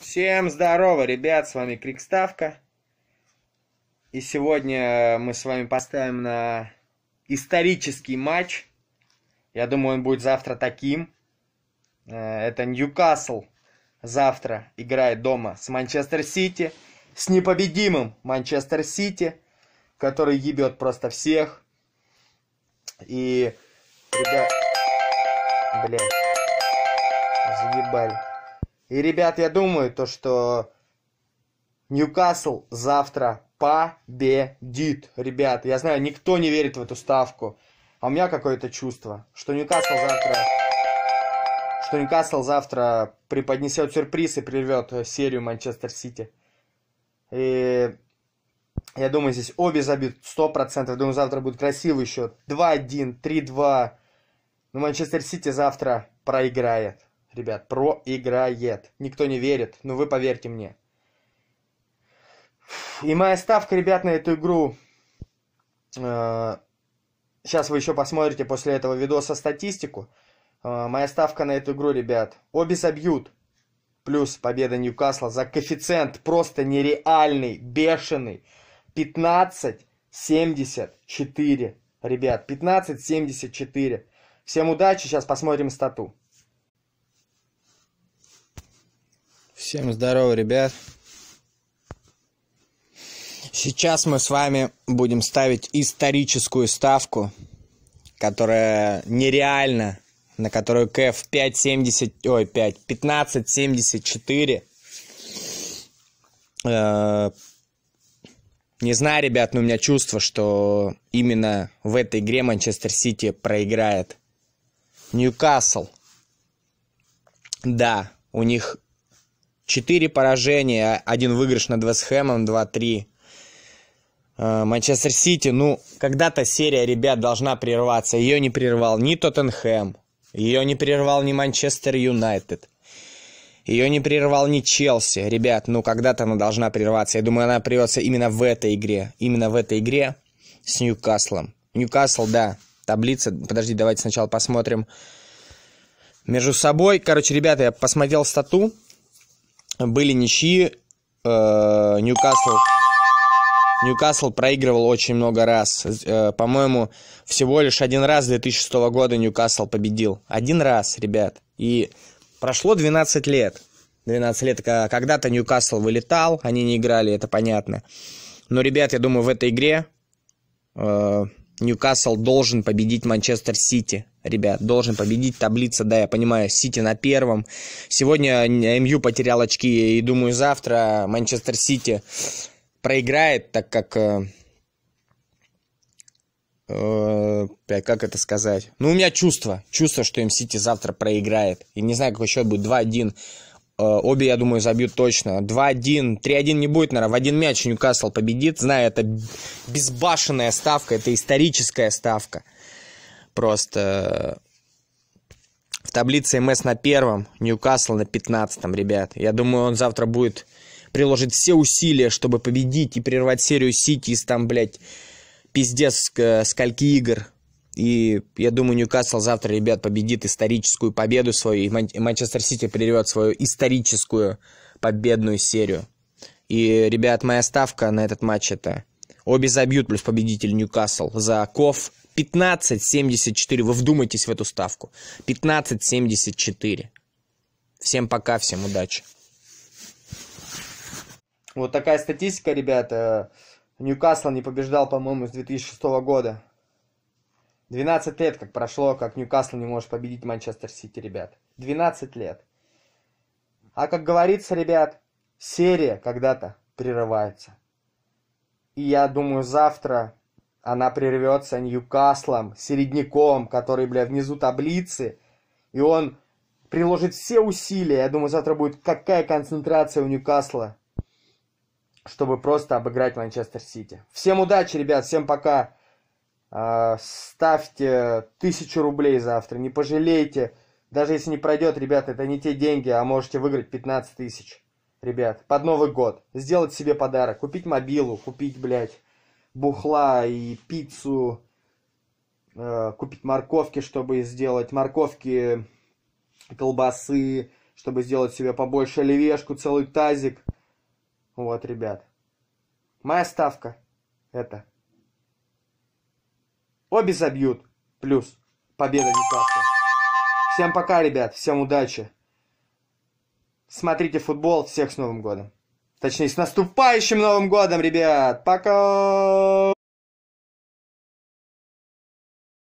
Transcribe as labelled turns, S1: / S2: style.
S1: Всем здорово, ребят, с вами Крикставка. И сегодня э, мы с вами поставим на исторический матч. Я думаю, он будет завтра таким. Э, это Ньюкасл завтра играет дома с Манчестер Сити. С непобедимым Манчестер Сити, который ебет просто всех. И, ребят, блядь, заебали. И, ребят, я думаю, то, что Ньюкасл завтра победит, ребят. Я знаю, никто не верит в эту ставку. А у меня какое-то чувство, что Ньюкасл завтра... Что Ньюкасл завтра преподнесет сюрприз и прервет серию Манчестер Сити. И я думаю, здесь обе забьют 100%. Я думаю, завтра будет красивый счет. 2-1, 3-2. Но Манчестер Сити завтра проиграет ребят, проиграет. Никто не верит, но вы поверьте мне. И моя ставка, ребят, на эту игру... Э, сейчас вы еще посмотрите после этого видоса статистику. Э, моя ставка на эту игру, ребят. Обе забьют. Плюс победа Ньюкасла за коэффициент просто нереальный, бешеный. 15-74. Ребят, 15-74. Всем удачи, сейчас посмотрим стату. Всем здорово, ребят. Сейчас мы с вами будем ставить историческую ставку, которая нереальна, на которую КФ 5.70, ой, 5, 15.74. Э, не знаю, ребят, но у меня чувство, что именно в этой игре Манчестер Сити проиграет. Ньюкасл. Да, у них 4 поражения, один выигрыш над Вестхэмом, 2-3. Э, Манчестер Сити, ну, когда-то серия ребят должна прерваться. Ее не прервал ни Тоттенхэм, ее не прервал ни Манчестер Юнайтед. Ее не прервал ни Челси. Ребят, ну когда-то она должна прерваться. Я думаю, она прервется именно в этой игре. Именно в этой игре с Ньюкаслом. Ньюкасл, да, таблица. Подожди, давайте сначала посмотрим между собой. Короче, ребята, я посмотрел стату были ничьи. Э, Ньюкасл Ньюкасл проигрывал очень много раз. Э, по-моему, всего лишь один раз с 2006 года Ньюкасл победил. Один раз, ребят. И прошло 12 лет. 12 лет, когда-то Ньюкасл вылетал, они не играли, это понятно. Но, ребят, я думаю, в этой игре э, Ньюкасл должен победить Манчестер Сити. Ребят, должен победить таблица, да, я понимаю, Сити на первом. Сегодня МЮ потерял очки, и думаю, завтра Манчестер Сити проиграет, так как... Э, э, э как это сказать? Ну, у меня чувство, чувство, что им Сити завтра проиграет. И не знаю, какой счет будет, 2-1. Э, обе, я думаю, забьют точно. 2-1, 3-1 не будет, наверное. В один мяч Ньюкасл победит. Знаю, это безбашенная ставка, это историческая ставка. Просто э, в таблице МС на первом, Ньюкасл на пятнадцатом, ребят. Я думаю, он завтра будет приложить все усилия, чтобы победить и прервать серию Сити из там, блядь, пиздец э, скольки игр. И я думаю, Ньюкасл завтра, ребят, победит историческую победу свою. И Манчестер Сити прервет свою историческую победную серию. И, ребят, моя ставка на этот матч это обе забьют плюс победитель Ньюкасл за Ков 15-74. Вы вдумайтесь в эту ставку. 15-74. Всем пока, всем удачи. Вот такая статистика, ребята. Ньюкасл не побеждал, по-моему, с 2006 года. 12 лет как прошло, как Ньюкасл не может победить Манчестер Сити, ребят. 12 лет. А как говорится, ребят, серия когда-то прерывается. И я думаю, завтра она прервется Ньюкаслом, середняком, который, бля, внизу таблицы. И он приложит все усилия. Я думаю, завтра будет какая концентрация у Ньюкасла, чтобы просто обыграть Манчестер Сити. Всем удачи, ребят, всем пока. А, ставьте тысячу рублей завтра, не пожалейте. Даже если не пройдет, ребят, это не те деньги, а можете выиграть 15 тысяч. Ребят, под Новый год. Сделать себе подарок. Купить мобилу, купить, блядь, бухла и пиццу. Э, купить морковки, чтобы сделать морковки, колбасы, чтобы сделать себе побольше левешку, целый тазик. Вот, ребят. Моя ставка это Обе забьют. Плюс. Победа Ньюкасла. Всем пока, ребят. Всем удачи. Смотрите футбол. Всех с Новым годом. Точнее, с наступающим Новым годом, ребят. Пока.